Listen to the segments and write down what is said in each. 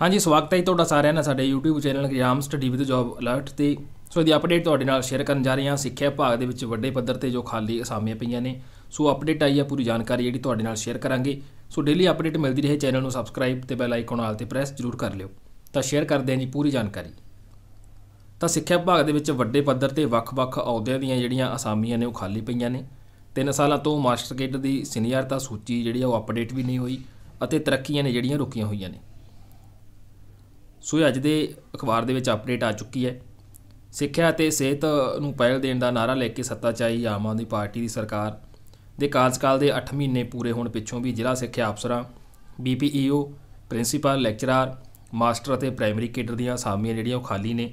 ਹਾਂਜੀ ਸਵਾਗਤ ਹੈ ਤੁਹਾਡਾ ਸਾਰਿਆਂ ਦਾ ਸਾਡੇ YouTube channel exam study with job alert ਤੇ ਸੋ ਇਹਦੀ ਅਪਡੇਟ ਤੁਹਾਡੇ ਨਾਲ ਸ਼ੇਅਰ ਕਰਨ ਜਾ ਰਹੇ ਹਾਂ ਸਿੱਖਿਆ ਵਿਭਾਗ ਦੇ ਵਿੱਚ ਵੱਡੇ ਪੱਧਰ ਤੇ ਜੋ ਖਾਲੀ ਅਸਾਮੀਆਂ ਪਈਆਂ ਨੇ ਸੋ ਅਪਡੇਟ ਆਈ ਹੈ ਪੂਰੀ ਜਾਣਕਾਰੀ ਜਿਹੜੀ ਤੁਹਾਡੇ ਨਾਲ ਸ਼ੇਅਰ ਕਰਾਂਗੇ ਸੋ ਡੇਲੀ ਅਪਡੇਟ ਮਿਲਦੀ ਰਹੇ ਚੈਨਲ ਨੂੰ ਸਬਸਕ੍ਰਾਈਬ ਤੇ ਬੈਲ ਆਈਕਨ ਆਲ ਤੇ ਪ੍ਰੈਸ ਜ਼ਰੂਰ ਕਰ ਲਿਓ ਤਾਂ ਸ਼ੇਅਰ ਕਰਦੇ ਹਾਂ ਜੀ ਪੂਰੀ ਜਾਣਕਾਰੀ ਤਾਂ ਸਿੱਖਿਆ ਵਿਭਾਗ ਦੇ ਵਿੱਚ ਵੱਡੇ ਪੱਧਰ ਤੇ ਵੱਖ-ਵੱਖ ਅਹੁਦਿਆਂ ਦੀਆਂ ਜਿਹੜੀਆਂ ਅਸਾਮੀਆਂ ਨੇ ਉਹ ਖਾਲੀ ਪਈਆਂ ਨੇ 3 ਸਾਲਾਂ ਤੋਂ ਮਾਸਟਰ ਕੇਡਰ ਦੀ ਸੀਨੀਅਰਤਾ ਸੂਚੀ ਜਿਹੜੀ ਆ ਉਹ ਅਪਡੇਟ ਵੀ ਨਹੀਂ ਹੋਈ ਅਤੇ ਤਰੱਕੀਆਂ ਨੇ ਜਿਹੜੀਆਂ ਰੁਕੀਆਂ ਹੋਈਆਂ ਨੇ ਸੋ ਅੱਜ ਦੇ ਅਖਬਾਰ ਦੇ ਵਿੱਚ ਅਪਡੇਟ ਆ ਚੁੱਕੀ ਹੈ ਸਿੱਖਿਆ ਅਤੇ ਸਿਹਤ ਨੂੰ ਪਹਿਲ ਦੇਣ ਦਾ ਨਾਰਾ ਲੈ ਕੇ ਸੱਤਾ ਚਾਹੀ ਆਮ ਆਦਮੀ ਪਾਰਟੀ ਦੀ ਸਰਕਾਰ ਦੇ ਕਾਰਜਕਾਲ ਦੇ 8 ਮਹੀਨੇ ਪੂਰੇ ਹੋਣ ਪਿੱਛੋਂ ਵੀ ਜ਼ਿਲ੍ਹਾ ਸਿੱਖਿਆ ਅਫਸਰਾਂ BPEO e principal lecturer master ਅਤੇ ਪ੍ਰਾਇਮਰੀ ਕੇਡਰ ਦੀਆਂ ਅਸਾਮੀਆਂ ਜਿਹੜੀਆਂ ਉਹ ਖਾਲੀ ਨੇ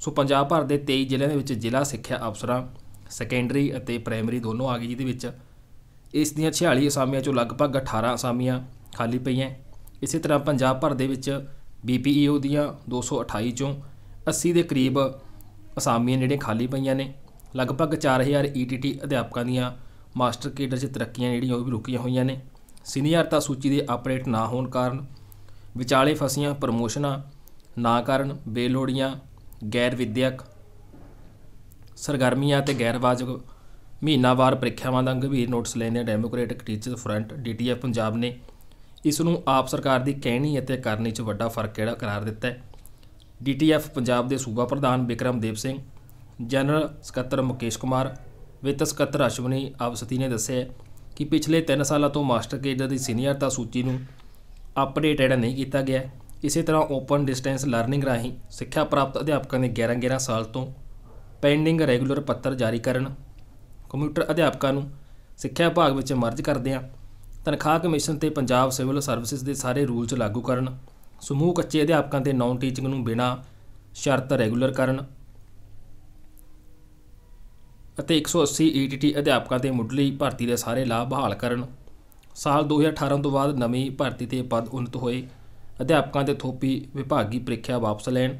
ਸੋ ਪੰਜਾਬ ਭਰ ਦੇ 23 ਜ਼ਿਲ੍ਹਿਆਂ ਦੇ ਵਿੱਚ ਜ਼ਿਲ੍ਹਾ ਸਿੱਖਿਆ ਅਫਸਰਾਂ ਸੈਕੰਡਰੀ ਅਤੇ ਪ੍ਰਾਇਮਰੀ ਦੋਨੋਂ ਆ ਗਈ ਜਿਹਦੇ ਵਿੱਚ ਇਸ ਦੀਆਂ 46 ਅਸਾਮੀਆਂ ਚੋਂ ਲਗਭਗ 18 ਅਸਾਮੀਆਂ ਖਾਲੀ ਪਈਆਂ ਇਸੇ ਤਰ੍ਹਾਂ ਪੰਜਾਬ ਭਰ ਦੇ ਵਿੱਚ ਬੀਪੀਈਓ ਦੀਆਂ 228 ਚੋਂ 80 ਦੇ ਕਰੀਬ ਅਸਾਮੀਆਂ ਜਿਹੜੀਆਂ ਖਾਲੀ ਪਈਆਂ ਨੇ ਲਗਭਗ 4000 ਈਟੀਟੀ ਅਧਿਆਪਕਾਂ ਦੀਆਂ ਮਾਸਟਰ ਕੇਡਰ 'ਚ ਤਰੱਕੀਆਂ ਜਿਹੜੀਆਂ ਉਹ ਵੀ ਰੁਕੀਆਂ ਹੋਈਆਂ ਨੇ ਸੀਨੀਅਰਤਾ ਸੂਚੀ ਦੇ ਅਪਡੇਟ ਨਾ ਹੋਣ ਕਾਰਨ ਵਿਚਾਲੇ ਫਸੀਆਂ ਪ੍ਰਮੋਸ਼ਨਾਂ ਨਾ ਕਾਰਨ ਬੇਲੋੜੀਆਂ ਗੈਰ ਵਿਦਿਅਕ ਸਰਗਰਮੀਆਂ ਤੇ ਗੈਰ ਵਾਜਬ ਮਹੀਨਾਵਾਰ ਪ੍ਰੀਖਿਆਵਾਂ ਦਾ ਗੰਭੀਰ ਨੋਟਿਸ ਲੈਂਦੇ democratic teachers front DTF Punjab ਨੇ ਇਸ ਨੂੰ ਆਪ ਸਰਕਾਰ ਦੀ ਕਹਿਣੀ ਅਤੇ ਕਰਨੀ 'ਚ ਵੱਡਾ ਫਰਕ ਕਿਹੜਾ ਕਰਾਰ ਦਿੱਤਾ ਹੈ ਡੀਟੀਐਫ ਪੰਜਾਬ ਦੇ ਸੂਬਾ ਪ੍ਰਧਾਨ ਵਿਕਰਮਦੀਪ ਸਿੰਘ ਜਨਰਲ ਸਕੱਤਰ ਮੁਕੇਸ਼ ਕੁਮਾਰ ਵਿੱਤ ਸਕੱਤਰ ਅਸ਼ਵਨੀ ਆਪਸਤੀ ਨੇ ਦੱਸਿਆ ਕਿ ਪਿਛਲੇ 3 ਸਾਲਾਂ ਤੋਂ ਮਾਸਟਰ ਕੇਡਰ ਦੀ ਸੀਨੀਅਰਤਾ ਸੂਚੀ ਨੂੰ ਅਪਡੇਟਡ ਨਹੀਂ ਕੀਤਾ ਗਿਆ ਇਸੇ ਤਰ੍ਹਾਂ ਓਪਨ ਡਿਸਟੈਂਸ ਲਰਨਿੰਗ ਰਾਹੀਂ ਸਿੱਖਿਆ ਪ੍ਰਾਪਤ ਅਧਿਆਪਕਾਂ ਦੇ 11-11 ਸਾਲ ਤੋਂ ਪੈਂਡਿੰਗ ਰੈਗੂਲਰ ਪੱਤਰ ਜਾਰੀ ਕਰਨ ਕੰਪਿਊਟਰ ਅਧਿਆਪਕਾਂ ਨੂੰ ਸਿੱਖਿਆ ਵਿਭਾਗ ਵਿੱਚ ਮਰਜ ਕਰਦੇ ਆ ਤਨਖਾਹ ਕਮਿਸ਼ਨ ਤੇ ਪੰਜਾਬ ਸਿਵਲ ਸਰਵਿਸਿਜ਼ ਦੇ ਸਾਰੇ ਰੂਲਸ ਲਾਗੂ ਕਰਨ ਸਮੂਹ ਕੱਚੇ ਅਧਿਆਪਕਾਂ ਤੇ ਨੌਨ ਟੀਚਿੰਗ ਨੂੰ ਬਿਨਾ ਸ਼ਰਤ ਰੈਗੂਲਰ ਕਰਨ ਅਤੇ 180 ETT ਅਧਿਆਪਕਾਂ ਤੇ ਮੁੱਢਲੀ ਭਰਤੀ ਦੇ ਸਾਰੇ ਲਾਭ ਬਹਾਲ ਕਰਨ ਸਾਲ 2018 ਤੋਂ ਬਾਅਦ ਨਵੀਂ ਭਰਤੀ ਤੇ ਪਦ ਉਨਤ ਹੋਏ ਅਧਿਆਪਕਾਂ ਤੇ ਥੋਪੀ ਵਿਭਾਗੀ ਪ੍ਰੀਖਿਆ ਵਾਪਸ ਲੈਣ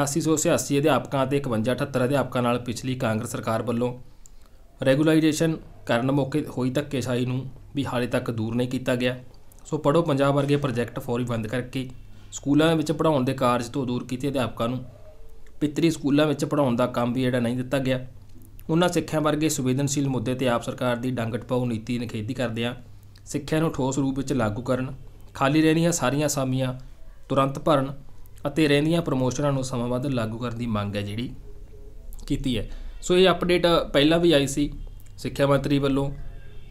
8886 ਅਧਿਆਪਕਾਂ ਤੇ 5178 ਅਧਿਆਪਕਾਂ ਨਾਲ ਪਿਛਲੀ ਕਾਂਗਰਸ ਸਰਕਾਰ ਵੱਲੋਂ ਰੈਗੂਲਾਈਜੇਸ਼ਨ ਕਰਨ ਮੌਕੇ ਹੋਈ ਧੱਕੇਸ਼ਾਹੀ ਨੂੰ ਵੀ ਹਾਲੇ ਤੱਕ ਦੂਰ ਨਹੀਂ ਕੀਤਾ ਗਿਆ ਸੋ ਪੜੋ ਪੰਜਾਬ ਵਰਗੇ ਪ੍ਰੋਜੈਕਟ ਫੌਰੀ ਬੰਦ ਕਰਕੇ ਸਕੂਲਾਂ ਵਿੱਚ ਪੜਾਉਣ ਦੇ ਕਾਰਜ ਤੋਂ ਦੂਰ ਕੀਤੇ ਅਧਿਆਪਕਾਂ ਨੂੰ ਪਿਤਰੀ ਸਕੂਲਾਂ ਵਿੱਚ ਪੜਾਉਣ ਦਾ ਕੰਮ ਵੀ ਜਿਹੜਾ ਨਹੀਂ ਦਿੱਤਾ ਗਿਆ ਉਹਨਾਂ ਸਿੱਖਿਆ ਵਰਗੇ ਸੰਵੇਦਨਸ਼ੀਲ ਮੁੱਦੇ ਤੇ ਆਪ ਸਰਕਾਰ ਦੀ ਡੰਗਟਪਾਉ ਪਾਉ ਨੀਤੀ ਨਿਖੇਧੀ ਕਰਦੇ ਆ ਸਿੱਖਿਆ ਨੂੰ ਠੋਸ ਰੂਪ ਵਿੱਚ ਲਾਗੂ ਕਰਨ ਖਾਲੀ ਰਹਿਣੀਆਂ ਸਾਰੀਆਂ ਸਾਮੀਆਂ ਤੁਰੰਤ ਭਰਨ ਅਤੇ ਰਹਿੰਦੀਆਂ ਪ੍ਰਮੋਸ਼ਨਾਂ ਨੂੰ ਸਮਾਂਬੱਧ ਲਾਗੂ ਕਰਨ ਦੀ ਮੰਗ ਹੈ ਜਿਹੜੀ ਕੀਤੀ ਹੈ ਸੋ ਇਹ ਅਪਡੇਟ ਪਹਿਲਾਂ ਵੀ ਆਈ ਸੀ ਸਿੱਖਿਆ ਮੰਤਰੀ ਵੱਲੋਂ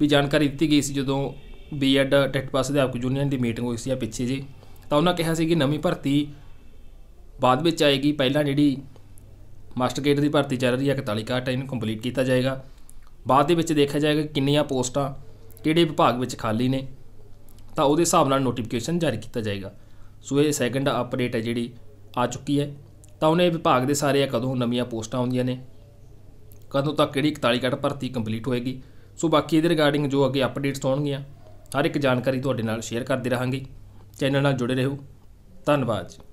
ਵੀ ਜਾਣਕਾਰੀ ਦਿੱਤੀ ਗਈ ਸੀ ਜਦੋਂ ਬੀਐਡ ਟੈਟ ਪਾਸ ਅਧਿਆਪਕ ਯੂਨੀਅਨ ਦੀ ਮੀਟਿੰਗ ਹੋਈ ਸੀ ਆ ਪਿੱਛੇ ਜੀ ਤਾਂ ਉਹਨਾਂ ਕਿਹਾ ਸੀ ਕਿ ਨਵੀਂ ਭਰਤੀ ਬਾਅਦ ਵਿੱਚ ਆਏਗੀ ਪਹਿਲਾਂ ਜਿਹੜੀ ਮਾਸਟਰ ਗੇਟ ਦੀ ਭਰਤੀ ਚੱਲ ਰਹੀ ਹੈ 41 ਕਾਟ ਇਹਨੂੰ ਕੰਪਲੀਟ ਕੀਤਾ ਜਾਏਗਾ ਬਾਅਦ ਦੇ ਵਿੱਚ ਦੇਖਿਆ ਜਾਏਗਾ ਕਿੰਨੀਆਂ ਪੋਸਟਾਂ ਕਿਹੜੇ ਵਿਭਾਗ ਵਿੱਚ ਖਾਲੀ ਨੇ ਤਾਂ ਉਹਦੇ ਹਿਸਾਬ ਨਾਲ ਨੋਟੀਫਿਕੇਸ਼ਨ ਜਾਰੀ ਕੀਤਾ ਜਾਏਗਾ ਸੋ ਇਹ ਸੈਕੰਡ ਅਪਡੇਟ ਹੈ ਜਿਹੜੀ ਆ ਚੁੱਕੀ ਹੈ ਤਾਂ ਉਹਨੇ ਵਿਭਾਗ ਦੇ ਸਾਰੇ ਕਦੋਂ ਨਵੀਆਂ ਪੋਸਟਾਂ ਆਉਂਦੀਆਂ ਨੇ ਕਦੋਂ ਤੱਕ ਕਿਹੜੀ 41 ਘੰਟਾ ਭਰਤੀ ਕੰਪਲੀਟ ਹੋਏਗੀ ਸੋ ਬਾਕੀ ਇਹਦੇ ਰਿਗਾਰਡਿੰਗ ਜੋ ਅੱਗੇ ਅਪਡੇਟਸ ਹੋਣਗੀਆਂ ਹਰ ਇੱਕ ਜਾਣਕਾਰੀ ਤੁਹਾਡੇ ਨਾਲ ਸ਼ੇਅਰ ਕਰਦੇ ਰਹਾਂਗੇ ਚੈਨਲ ਨਾਲ ਜੁੜੇ ਰਹੋ ਧੰਨਵਾਦ